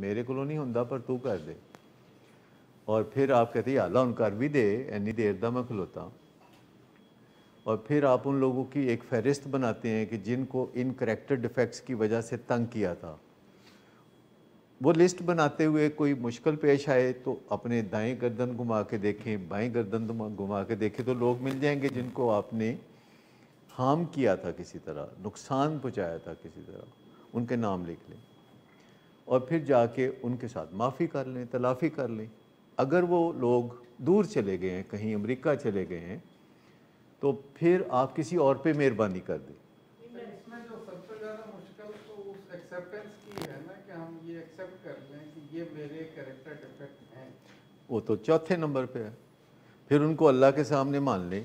मेरे को नहीं होंगे पर तू कर दे और फिर आप कहते हैं अल्लाह उन कर भी दे इन्नी देर का मैं खलोता और फिर आप उन लोगों की एक फहरिस्त बनाते हैं कि जिनको इन करेक्टर डिफेक्ट्स की वजह से तंग किया था वो लिस्ट बनाते हुए कोई मुश्किल पेश आए तो अपने दाएं गर्दन घुमा के देखें बाएं गर्दन घुमा के देखें तो लोग मिल जाएंगे जिनको आपने हार्म किया था किसी तरह नुकसान पहुंचाया था किसी तरह उनके नाम लिख लें और फिर जाके उनके साथ माफ़ी कर लें तलाफ़ी कर लें अगर वो लोग दूर चले गए हैं कहीं अमेरिका चले गए हैं तो फिर आप किसी और पे मेहरबानी कर दें वो तो चौथे नंबर पे है फिर उनको अल्लाह के सामने मान लें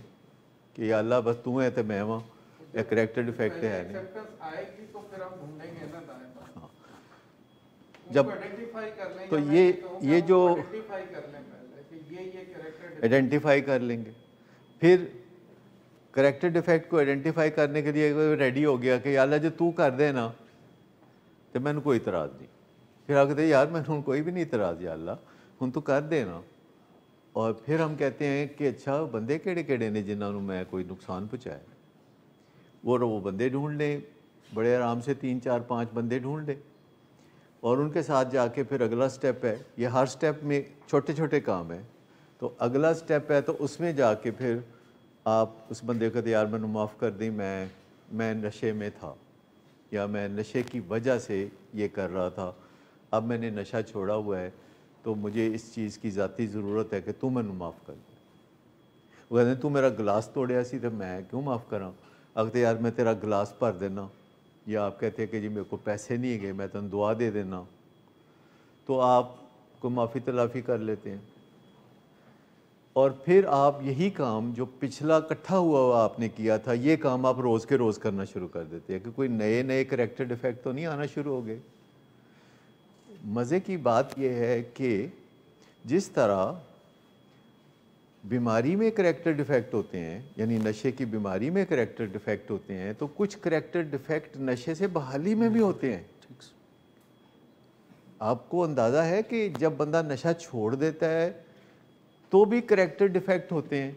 कि अल्लाह बस तू है तो मैं वहाँ करेक्टर डिफेक्ट है नहीं जब तो ये ये जो आइडेंटिफाई कर लेंगे फिर करेक्टर डिफेक्ट को आइडेंटिफाई करने के लिए रेडी हो गया कि यार जो तू कर देना तो मैं कोई इतराज़ नहीं फिर आप कहते यार मैं हूँ कोई भी नहीं इतराज़ या अल्लाह हूँ तू तो कर देना और फिर हम कहते हैं कि अच्छा बंदे केड़े केड़े ने जिन्होंने मैं कोई नुकसान पहुँचाया और वो बंदे ढूंढ लें बड़े आराम से तीन चार पाँच बंदे ढूंढ लें और उनके साथ जाके फिर अगला स्टेप है ये हर स्टेप में छोटे छोटे काम है तो अगला स्टेप है तो उसमें जाके फिर आप उस बंदे को यार मैंने माफ़ कर दी मैं मैं नशे में था या मैं नशे की वजह से ये कर रहा था अब मैंने नशा छोड़ा हुआ है तो मुझे इस चीज़ की ज़ाती ज़रूरत है कि तू मैं माफ़ कर दे वो कहते तू मेरा गिलास तोड़िया सी तो मैं क्यों माफ़ करा अगते यार मैं तेरा गिलास भर देना या आप कहते हैं कि जी मेरे को पैसे नहीं गए मैं तुम दुआ दे देना तो आप को माफ़ी तलाफ़ी कर लेते हैं और फिर आप यही काम जो पिछला इकट्ठा हुआ हुआ आपने किया था ये काम आप रोज़ के रोज़ करना शुरू कर देते हैं कि कोई नए नए करेक्टर डिफेक्ट तो नहीं आना शुरू हो गए मज़े की बात यह है कि जिस तरह बीमारी में करेक्टर डिफेक्ट होते हैं यानी नशे की बीमारी में करेक्टर डिफेक्ट होते हैं तो कुछ करेक्टर डिफेक्ट नशे से बहाली में भी होते हैं आपको अंदाज़ा है कि जब बंदा नशा छोड़ देता है तो भी करैक्टर डिफेक्ट होते हैं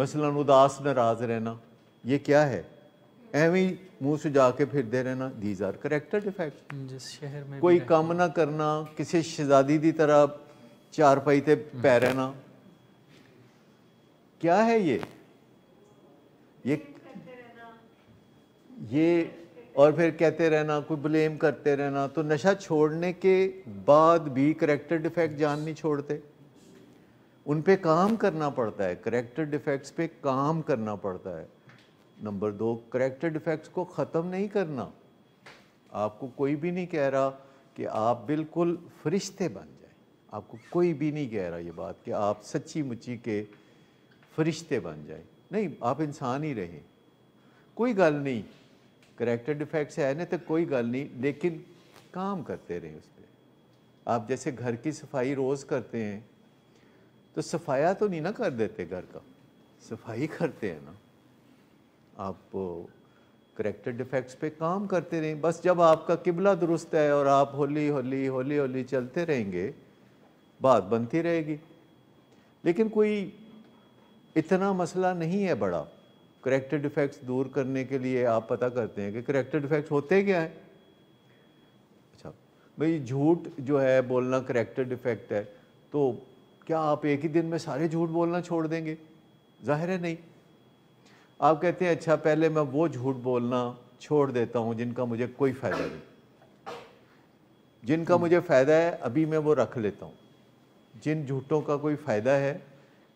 मसलन उदास नाराज रहना ये क्या है एवं मुंह से जाके दे रहना दीज आर करेक्टर डिफेक्ट में कोई काम ना करना किसी शहजादी की तरह चारपाई पे हम्म। रहना क्या है ये ये ये और फिर कहते रहना कोई ब्लेम करते रहना तो नशा छोड़ने के बाद भी करेक्टर डिफेक्ट जान नहीं छोड़ते उन पे काम करना पड़ता है करेक्टर डिफेक्ट्स पे काम करना पड़ता है नंबर दो करेक्टर डिफेक्ट्स को ख़त्म नहीं करना आपको कोई भी नहीं कह रहा कि आप बिल्कुल फरिश्ते बन जाए आपको कोई भी नहीं कह रहा ये बात कि आप सच्ची मुच्ची के फरिश्ते बन जाए नहीं आप इंसान ही रहे कोई गल नहीं करेक्टर डिफेक्ट्स है ना तो कोई गल नहीं लेकिन काम करते रहे उस पर आप जैसे घर की सफाई रोज़ करते हैं तो सफाया तो नहीं ना कर देते घर का सफाई करते हैं ना आप करेक्टर डिफेक्ट्स पे काम करते रहें बस जब आपका किबला दुरुस्त है और आप होली होली होली होली चलते रहेंगे बात बनती रहेगी लेकिन कोई इतना मसला नहीं है बड़ा करेक्टर डिफेक्ट्स दूर करने के लिए आप पता करते हैं कि करेक्टर डिफेक्ट्स होते क्या हैं अच्छा भाई झूठ जो है बोलना करेक्टर डिफेक्ट है तो क्या आप एक ही दिन में सारे झूठ बोलना छोड़ देंगे जाहिर है नहीं आप कहते हैं अच्छा पहले मैं वो झूठ बोलना छोड़ देता हूँ जिनका मुझे कोई फ़ायदा नहीं जिनका हम्म। मुझे फ़ायदा है अभी मैं वो रख लेता हूँ जिन झूठों का कोई फ़ायदा है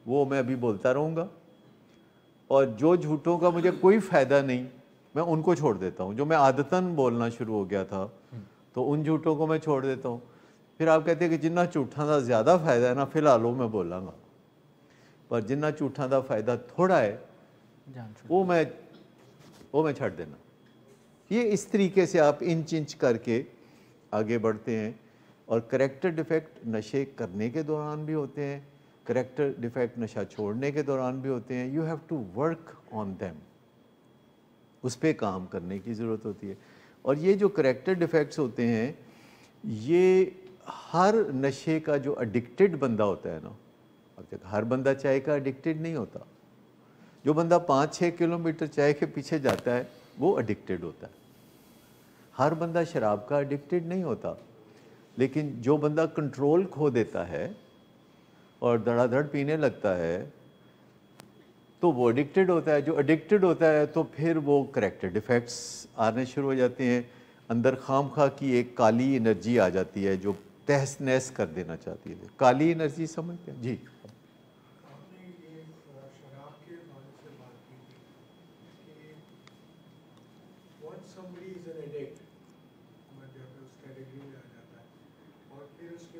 वो मैं अभी बोलता रहूँगा और जो झूठों का मुझे कोई फ़ायदा नहीं मैं उनको छोड़ देता हूँ जो मैं आदतन बोलना शुरू हो गया था तो उन झूठों को मैं छोड़ देता हूँ फिर आप कहते हैं कि जिन्ना झूठा का ज़्यादा फायदा है ना फिलहाल वो मैं बोलांगा पर जिन्ना झूठा का फायदा थोड़ा है वो मैं वो मैं छोड़ देना ये इस तरीके से आप इंच इंच करके आगे बढ़ते हैं और करेक्टर डिफेक्ट नशे करने के दौरान भी होते हैं करेक्टर डिफेक्ट नशा छोड़ने के दौरान भी होते हैं you have to work on them उस पर काम करने की ज़रूरत होती है और ये जो करेक्टर डिफेक्ट्स होते हैं ये हर नशे का जो अडिक्टेड बंदा होता है ना अब तक हर बंदा चाय का अडिक्टेड नहीं होता जो बंदा पाँच छः किलोमीटर चाय के पीछे जाता है वो अडिक्टेड होता है हर बंदा शराब का अडिक्टेड नहीं होता लेकिन जो बंदा कंट्रोल खो देता है और धड़ाधड़ पीने लगता है तो वो एडिक्टेड होता है जो एडिक्टेड होता है तो फिर वो करेक्टर डिफेक्ट्स आने शुरू हो जाते हैं अंदर खाम खा की एक काली एनर्जी आ जाती है जो तहस नहस कर देना चाहती है काली एनर्जी समझते हैं जी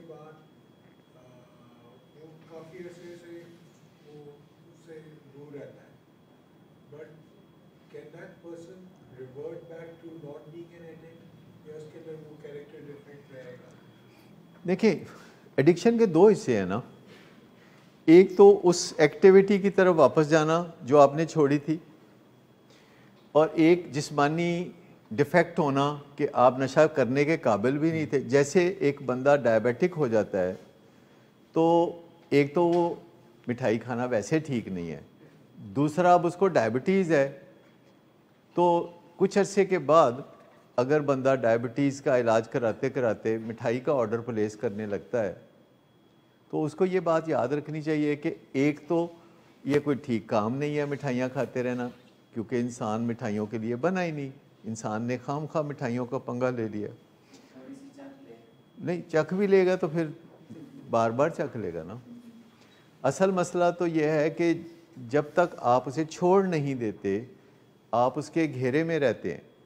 बाद काफ़ी ऐसे ऐसे वो उससे दूर रहता है but can that person revert back to not being an addict या उसके अंदर वो कैरेक्टर डिफरेंट रहेगा देखिए एडिक्शन के दो हिस्से हैं ना एक तो उस एक्टिविटी की तरफ वापस जाना जो आपने छोड़ी थी और एक जिस्मानी डिफेक्ट होना कि आप नशा करने के काबिल भी नहीं थे जैसे एक बंदा डायबिटिक हो जाता है तो एक तो वो मिठाई खाना वैसे ठीक नहीं है दूसरा अब उसको डायबिटीज़ है तो कुछ अरसे के बाद अगर बंदा डायबिटीज़ का इलाज कराते कराते मिठाई का ऑर्डर प्लेस करने लगता है तो उसको ये बात याद रखनी चाहिए कि एक तो ये कोई ठीक काम नहीं है मिठाइयाँ खाते रहना क्योंकि इंसान मिठाइयों के लिए बना ही नहीं इंसान ने खाम खा मिठाइयों का पंगा ले लिया नहीं चख भी लेगा तो फिर बार बार चख लेगा ना असल मसला तो यह है कि जब तक आप उसे छोड़ नहीं देते आप उसके घेरे में रहते हैं